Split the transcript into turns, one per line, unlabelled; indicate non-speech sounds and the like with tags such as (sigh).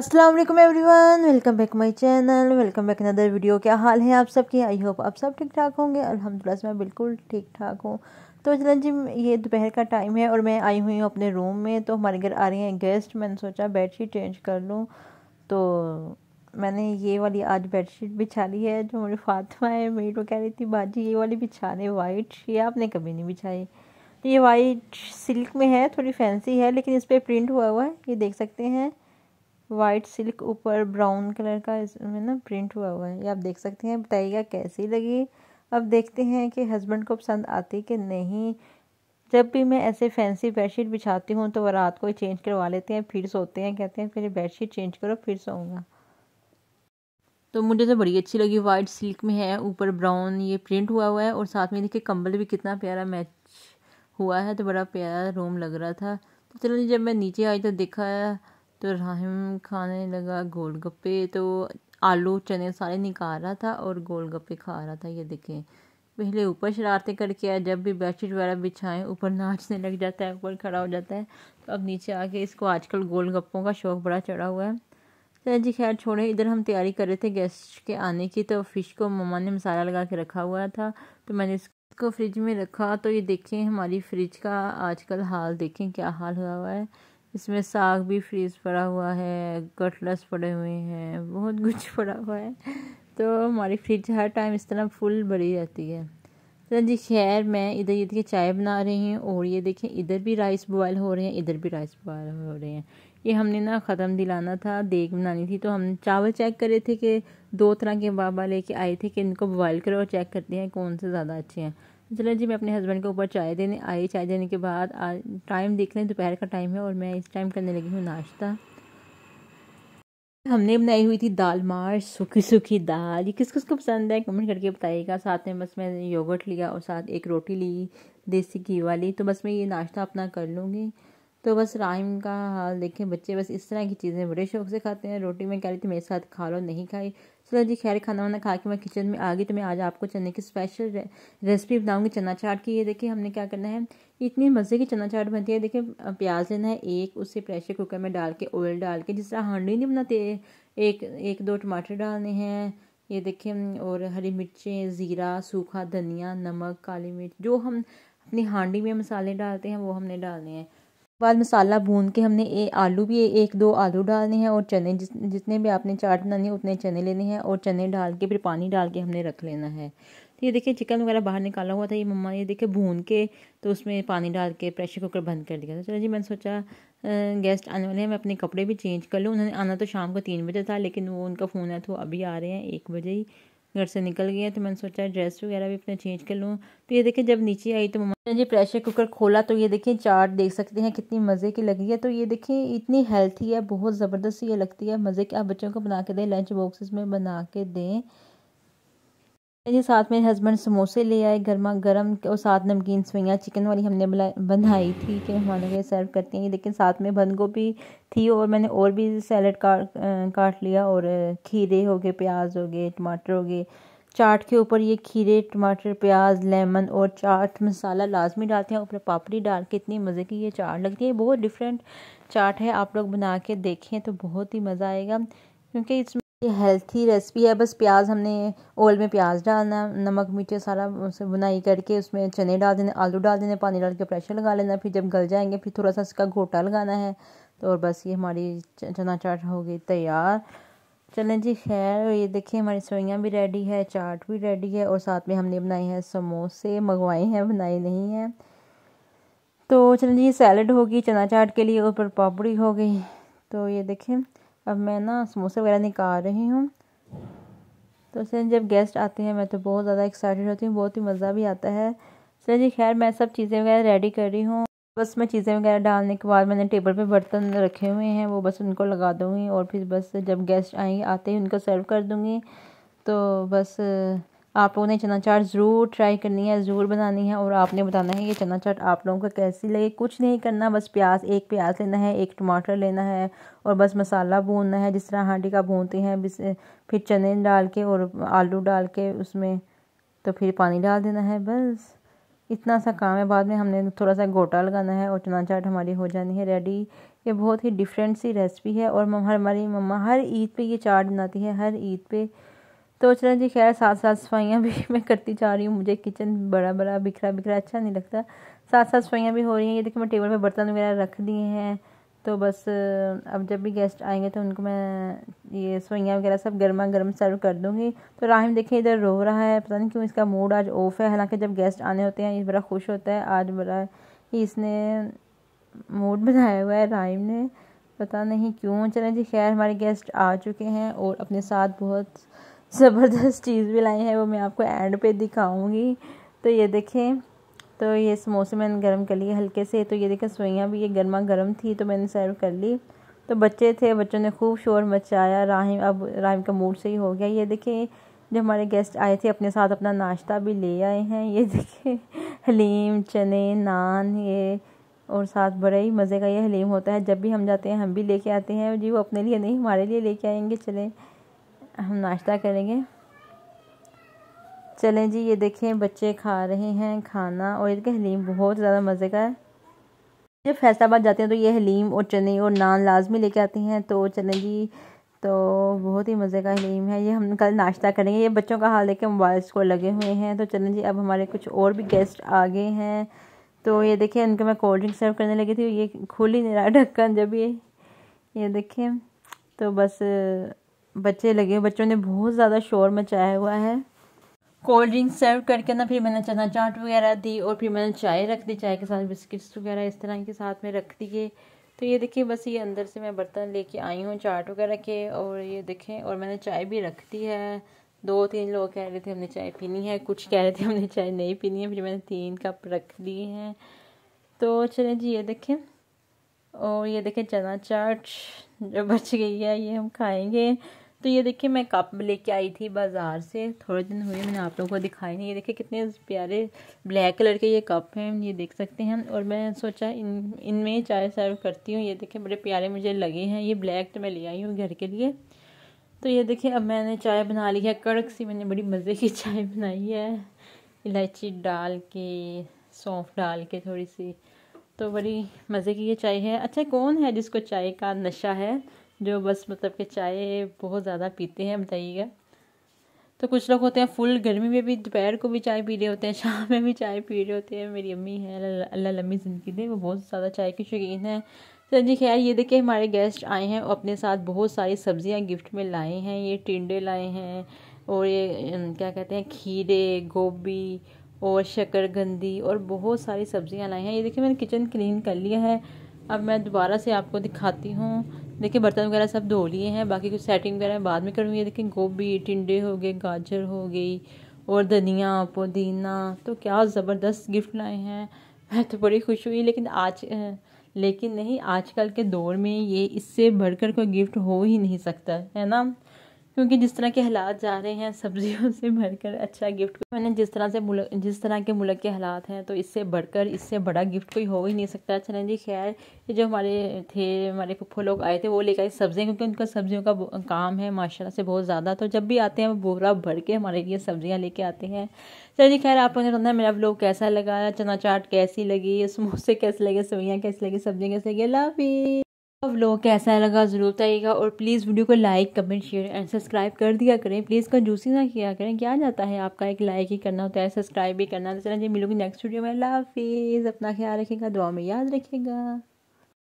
Aslam everyone welcome back my channel welcome back another video क्या हाल है आप सबके आई होप आप सब ठीक ठाक होंगे अल्हम्दुलिल्लाह मैं बिल्कुल ठीक ठाक हूँ तो चलन जी ये दोपहर का टाइम है और मैं आई हुई हूँ अपने रूम में तो हमारे घर आ रहे हैं गेस्ट मैंने सोचा बेडशीट चेंज कर लूँ तो मैंने ये वाली आज बेडशीट बिछा ली है जो मुझे फातिमा है मेरी वो कह रही थी बाजी ये वाली बिछा लें वाइट ये आपने कभी नहीं बिछाई ये वाइट सिल्क में है थोड़ी फैंसी है लेकिन इस पर प्रिंट हुआ हुआ है ये देख सकते हैं वाइट सिल्क ऊपर ब्राउन कलर का इसमें ना प्रिंट हुआ हुआ है ये आप देख सकते हैं बताइएगा कैसी लगी अब देखते हैं कि हस्बैंड को पसंद आती कि नहीं जब भी मैं ऐसे फैंसी बेडशीट बिछाती हूँ तो वह रात को चेंज करवा लेते हैं फिर सोते हैं कहते हैं फिर बेडशीट चेंज करो फिर सोऊंगा तो मुझे तो बड़ी अच्छी लगी वाइट सिल्क में है ऊपर ब्राउन ये प्रिंट हुआ हुआ है और साथ में देखिए कंबल भी कितना प्यारा मैच हुआ है तो बड़ा प्यारा रूम लग रहा था तो चलो जब मैं नीचे आई तो देखा तो राहिम खाने लगा गोलगप्पे तो आलू चने सारे निकाल रहा था और गोलगप्पे खा रहा था ये देखें पहले ऊपर शरारतें करके आया जब भी बेडशीट वगैरह बिछाएं ऊपर नाचने लग जाता है ऊपर खड़ा हो जाता है तो अब नीचे आके इसको आजकल गोल गप्पों का शौक़ बड़ा चढ़ा हुआ है चले तो जी खैर छोड़े इधर हम तैयारी कर रहे थे गेस्ट के आने की तो फ़िश को ममा ने मसाला लगा के रखा हुआ था तो मैंने इसको फ्रिज में रखा तो ये देखें हमारी फ्रिज का आजकल हाल देखें क्या हाल हुआ हुआ है इसमें साग भी फ्रीज पड़ा हुआ है कटलस पड़े हुए हैं बहुत कुछ (laughs) पड़ा हुआ है तो हमारी फ्रिज हर टाइम इस तरह फुल भरी रहती है तो जी खैर मैं इधर ये देखिए चाय बना रही हूँ और ये देखें इधर भी राइस बॉयल हो रहे हैं इधर भी राइस बॉयल हो रहे हैं ये हमने ना ख़त्म दिलाना था देख बनानी थी तो हम चावल चेक करे थे कि दो तरह के बाबा लेके आए थे कि इनको बॉयल करो और चेक करते हैं कौन से ज़्यादा अच्छे हैं चलो जी मैं अपने हस्बैंड के ऊपर चाय देने आई चाय देने के बाद आज टाइम देख लें दोपहर का टाइम है और मैं इस टाइम करने लगी हूँ नाश्ता हमने बनाई हुई थी दाल मार सूखी सूखी दाल ये किस किस को पसंद है कमेंट करके बताइएगा साथ में बस मैं योगर्ट लिया और साथ एक रोटी ली देसी घी वाली तो बस मैं ये नाश्ता अपना कर लूँगी तो बस राइम का हाल देखें बच्चे बस इस तरह की चीज़ें बड़े शौक से खाते हैं रोटी में कह रही थी मेरे साथ खा लो नहीं खाई चलो जी खैर खाना वाना खा के मैं किचन में आ गई तो मैं आज आपको चने की स्पेशल रे, रेसिपी बनाऊंगी चना चाट की ये देखिए हमने क्या करना है इतनी मज़े की चना चाट बनती है देखिए प्याज लेना है एक उसे प्रेशर कुकर में डाल के ऑयल डाल के जिस तरह हांडी नहीं बनाते एक एक दो टमाटर डालने हैं ये देखिए और हरी मिर्चें ज़ीरा सूखा धनिया नमक काली मिर्च जो हम अपनी हांडी में मसाले डालते हैं वो हमने डालने हैं बाद मसाला भून के हमने ए, आलू भी ए, एक दो आलू डालने हैं और चने जिस जितने भी आपने चाट बनानी है उतने चने लेने हैं और चने डाल के फिर पानी डाल के हमने रख लेना है तो ये देखिए चिकन वगैरह बाहर निकाला हुआ था ये मम्मा ये देखिए भून के तो उसमें पानी डाल के प्रेशर कुकर बंद कर दिया था चलो जी मैंने सोचा गेस्ट आने वाले हैं मैं अपने कपड़े भी चेंज कर लूँ उन्होंने आना तो शाम को तीन बजे था लेकिन वो उनका फ़ोन है तो अभी आ रहे हैं एक बजे ही घर से निकल गया तो मैंने सोचा ड्रेस वगैरह भी अपना चेंज कर लूँ तो ये देखें जब नीचे आई तो मम्मा ने जी प्रेशर कुकर खोला तो ये देखें चाट देख सकते हैं कितनी मज़े की लगी है तो ये देखें इतनी हेल्थी है बहुत ज़बरदस्त ये लगती है मज़े की आप बच्चों को बना के दें लंच बॉक्सेस में बना के दें जी साथ मेरे हस्बैंड समोसे ले आए गर्मा गर्म और साथ नमकीन सवैयाँ चिकन वाली हमने बनाई थी कि मेहमानों के सर्व करते हैं लेकिन साथ में बंद गोभी थी और मैंने और भी सैलड काट काट लिया और खीरे हो गए प्याज हो गए टमाटर हो गए चाट के ऊपर ये खीरे टमाटर प्याज लेमन और चाट मसाला लाजमी डालते हैं ऊपर पापड़ी डाल के इतनी मज़े की ये चाट लगती है बहुत डिफरेंट चाट है आप लोग बना के देखें तो बहुत ही मज़ा आएगा क्योंकि इसमें ये हेल्थी रेसिपी है बस प्याज हमने ऑयल में प्याज डालना नमक मिर्च सारा उसे बुनाई करके उसमें चने डाल देने आलू डाल देने पानी डाल के प्रेशर लगा लेना फिर जब गल जाएंगे फिर थोड़ा सा इसका घोटा लगाना है तो और बस ये हमारी चना चाट हो गई तैयार चलें जी खैर ये देखिए हमारी सोइयाँ भी रेडी है चाट भी रेडी है और साथ में हमने बनाए हैं समोसे मंगवाए हैं बनाए नहीं हैं तो चलें जी सैलड होगी चना चाट के लिए ऊपर पापड़ी हो गई तो ये देखें अब मैं ना समोसे वगैरह निकाल रही हूँ तो सर जब गेस्ट आते हैं मैं तो बहुत ज़्यादा एक्साइटेड होती हूँ बहुत ही मज़ा भी आता है सर जी खैर मैं सब चीज़ें वगैरह रेडी कर रही हूँ बस मैं चीज़ें वगैरह डालने के बाद मैंने टेबल पे बर्तन रखे हुए हैं वो बस उनको लगा दूँगी और फिर बस जब गेस्ट आएंगे आते ही उनको सर्व कर दूँगी तो बस आप लोगों ने चना चाट ज़रूर ट्राई करनी है ज़रूर बनानी है और आपने बताना है ये चना चाट आप लोगों को कैसी लगे कुछ नहीं करना बस प्याज एक प्याज लेना है एक टमाटर लेना है और बस मसाला भूनना है जिस तरह हांडी का भूनते हैं फिर चने डाल के और आलू डाल के उसमें तो फिर पानी डाल देना है बस इतना सा काम है बाद में हमने थोड़ा सा गोटा लगाना है और चना चाट हमारी हो जानी है रेडी ये बहुत ही डिफरेंट सी रेसिपी है और हमारी मम्मा हर ईद पे ये चाट बनाती है हर ईद पे तो चलें जी खैर साथ साथ सफाइयाँ भी (laughs) मैं करती जा रही हूँ मुझे किचन बड़ा बड़ा बिखरा बिखरा अच्छा नहीं लगता साथ साथ सफाइयाँ भी हो रही हैं ये देखिए मैं टेबल पर बर्तन वगैरह रख दिए हैं तो बस अब जब भी गेस्ट आएंगे तो उनको मैं ये सफाइयाँ वगैरह सब गर्मा गर्म सर्व कर दूँगी तो राहिम देखिए इधर रो रहा है पता नहीं क्यों इसका मूड आज ऑफ है हालांकि जब गेस्ट आने होते हैं ये बड़ा खुश होता है आज बड़ा ही इसने मूड बनाया हुआ है राहिम ने पता नहीं क्यों चलें जी खैर हमारे गेस्ट आ चुके हैं और अपने साथ बहुत ज़बरदस्त चीज़ भी लाई है वो मैं आपको एड पे दिखाऊंगी तो ये देखें तो ये समोसे मैंने गर्म कर लिए हल्के से तो ये देखें सोइयाँ भी ये गर्मा गर्म थी तो मैंने सर्व कर ली तो बच्चे थे बच्चों ने खूब शोर मचाया राहिम अब राहिम का मूड सही हो गया ये देखें जो हमारे गेस्ट आए थे अपने साथ अपना नाश्ता भी ले आए हैं ये देखें हलीम चने नान ये और साथ बड़े ही मज़े का ये हलीम होता है जब भी हम जाते हैं हम भी लेके आते हैं जी वो अपने लिए नहीं हमारे लिए लेके आएंगे चले हम नाश्ता करेंगे चलें जी ये देखें बच्चे खा रहे हैं खाना और इनके हलीम बहुत ज़्यादा मज़े का है जब फैसलाबाद जाते हैं तो ये हलीम और चने और नान लाजमी लेके आती हैं तो चलें जी तो बहुत ही मज़े का हलीम है ये हम कल नाश्ता करेंगे ये बच्चों का हाल देखें मोबाइल को लगे हुए हैं तो चलें जी अब हमारे कुछ और भी गेस्ट आ गए हैं तो ये देखें इनको मैं कोल्ड ड्रिंक सर्व करने लगी थी ये खुल ही नहीं रहा ढक्कन जब ये ये देखें तो बस बच्चे लगे बच्चों ने बहुत ज़्यादा शोर मचाया हुआ है कोल्ड ड्रिंक सर्व करके ना फिर मैंने चना चाट वगैरह दी और फिर मैंने चाय रख दी चाय के साथ बिस्किट्स वगैरह इस तरह के साथ में रख दिए तो ये देखिए बस ये अंदर से मैं बर्तन लेके आई हूँ चाट वगैरह के और ये देखें और मैंने चाय भी रख दी है दो तीन लोग कह रहे थे हमने चाय पीनी है कुछ कह रहे थे हमने चाय नहीं पीनी है फिर मैंने तीन कप रख दिए हैं तो चले जी ये देखें और ये देखें चना चाट जो बच गई है ये हम खाएंगे तो ये देखिए मैं कप लेके आई थी बाज़ार से थोड़े दिन हुए मैंने आप लोगों को दिखाई नहीं ये देखिए कितने प्यारे ब्लैक कलर के ये कप हैं ये देख सकते हैं और मैं सोचा इन इनमें चाय सर्व करती हूँ ये देखिए बड़े प्यारे मुझे लगे हैं ये ब्लैक तो मैं ले आई हूँ घर के लिए तो ये देखिए अब मैंने चाय बना ली है कड़क सी मैंने बड़ी मज़े की चाय बनाई है इलायची डाल के सौंफ डाल के थोड़ी सी तो बड़ी मज़े की ये चाय है अच्छा कौन है जिसको चाय का नशा है जो बस मतलब कि चाय बहुत ज़्यादा पीते हैं बताइएगा तो कुछ लोग होते हैं फुल गर्मी में भी दोपहर को भी चाय पी रहे होते हैं (laughs) शाम में भी चाय पी रहे होते हैं मेरी अम्मी है अल्लाह लम्बी ज़िंदगी दे वो बहुत ज़्यादा चाय के शौकीन है सर जी खैर ये देखिए हमारे गेस्ट आए हैं और अपने साथ बहुत सारी सब्जियां गिफ्ट में लाए हैं ये टिंडे लाए हैं और ये क्या कहते हैं खीरे गोभी और शकरगंदी और बहुत सारी सब्जियां लाई हैं ये देखिए मैंने किचन क्लीन कर लिया है अब मैं दोबारा से आपको दिखाती हूँ देखिए बर्तन वगैरह सब धो लिए हैं बाकी कुछ सेटिंग वगैरह बाद में करूँगी देखिए गोभी टिंडे हो गए गाजर हो गई और धनिया पुदीना तो क्या ज़बरदस्त गिफ्ट लाए हैं (laughs) मैं तो बड़ी खुश हुई लेकिन आज लेकिन नहीं आजकल के दौर में ये इससे बढ़कर कोई गिफ्ट हो ही नहीं सकता है ना क्योंकि जिस तरह के हालात जा रहे हैं सब्जियों से भरकर अच्छा गिफ्ट मैंने जिस तरह से मुल जिस तरह के मुल्क के हालात हैं तो इससे बढ़कर इससे बड़ा गिफ्ट कोई हो ही नहीं सकता चलें अच्छा जी खैर ये जो हमारे थे हमारे पप्पो लोग आए थे वो लेकर आए सब्जियाँ क्योंकि उनका सब्जियों का काम है माशाला से बहुत ज़्यादा तो जब भी आते हैं बोरा भर के हमारे लिए सब्जियाँ लेके आते हैं चलिए जी खैर आपको लोगों है बताया मेरा कैसा लगा चना चाट कैसी लगी समोसे कैसे लगे सवैयाँ कैसे लगी सब्जियाँ कैसे लगी लाफी लोगों कैसा लगा ज़रूर बताइएगा और प्लीज़ वीडियो को like comment share and subscribe कर दिया करें प्लीज़ का जूसी ना किया करें क्या जाता है आपका एक लाइक ही करना होता है सब्सक्राइब भी करना होता है जी मिलूंगी नेक्स्ट वीडियो में अल्लाह हाफिज़ अपना ख्याल रखेगा दुआ में याद रखेगा